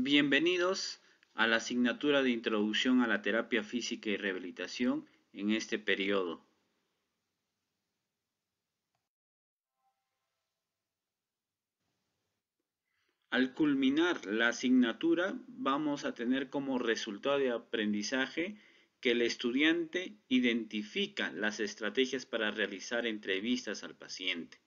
Bienvenidos a la asignatura de Introducción a la Terapia Física y Rehabilitación en este periodo. Al culminar la asignatura vamos a tener como resultado de aprendizaje que el estudiante identifica las estrategias para realizar entrevistas al paciente,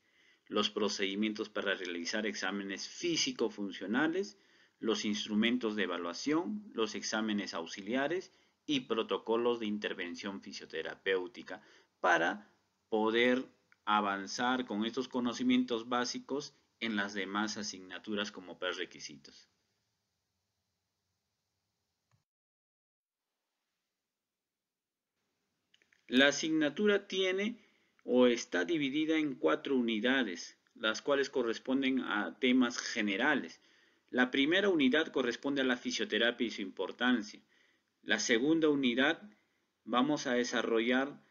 los procedimientos para realizar exámenes físico-funcionales, los instrumentos de evaluación, los exámenes auxiliares y protocolos de intervención fisioterapéutica para poder avanzar con estos conocimientos básicos en las demás asignaturas como prerequisitos. La asignatura tiene o está dividida en cuatro unidades, las cuales corresponden a temas generales, la primera unidad corresponde a la fisioterapia y su importancia. La segunda unidad vamos a desarrollar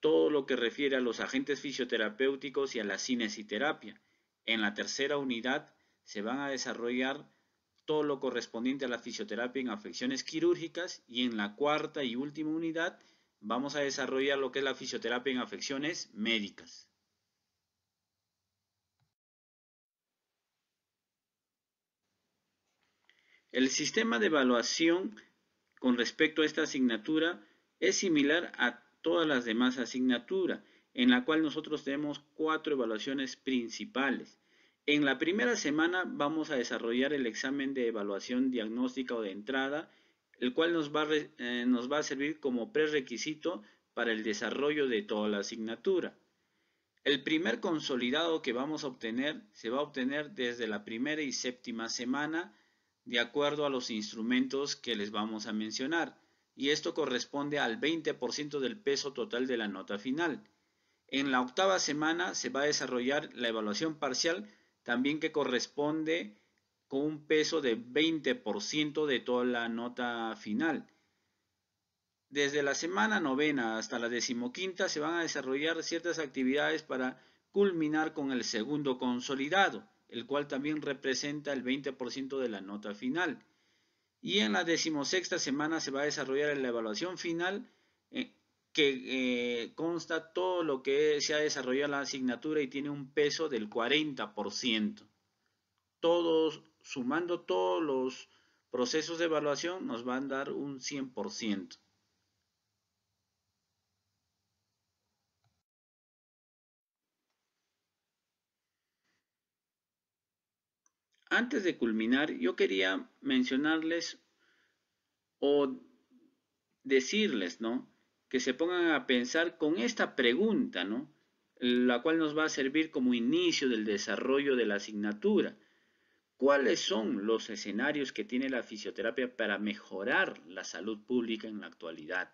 todo lo que refiere a los agentes fisioterapéuticos y a la cinesiterapia. En la tercera unidad se van a desarrollar todo lo correspondiente a la fisioterapia en afecciones quirúrgicas y en la cuarta y última unidad vamos a desarrollar lo que es la fisioterapia en afecciones médicas. El sistema de evaluación con respecto a esta asignatura es similar a todas las demás asignaturas, en la cual nosotros tenemos cuatro evaluaciones principales. En la primera semana vamos a desarrollar el examen de evaluación diagnóstica o de entrada, el cual nos va a, eh, servir como prerequisito para el desarrollo de toda la asignatura. El primer consolidado que vamos a obtener se va a obtener desde la primera y séptima semana, de acuerdo a los instrumentos que les vamos a mencionar, y esto corresponde al 20% del peso total de la nota final. En la octava semana se va a desarrollar la evaluación parcial, también que corresponde con un peso de 20% de toda la nota final. Desde la semana novena hasta la decimoquinta se van a desarrollar ciertas actividades para culminar con el segundo consolidado el cual también representa el 20% de la nota final. Y en la decimosexta semana se va a desarrollar la evaluación final eh, que eh, consta todo lo que se ha desarrollado en la asignatura y tiene un peso del 40%. Todos, sumando todos los procesos de evaluación, nos van a dar un 100%. antes de culminar, yo quería mencionarles o decirles, ¿no? Que se pongan a pensar con esta pregunta, ¿no? La cual nos va a servir como inicio del desarrollo de la asignatura. ¿Cuáles son los escenarios que tiene la fisioterapia para mejorar la salud pública en la actualidad?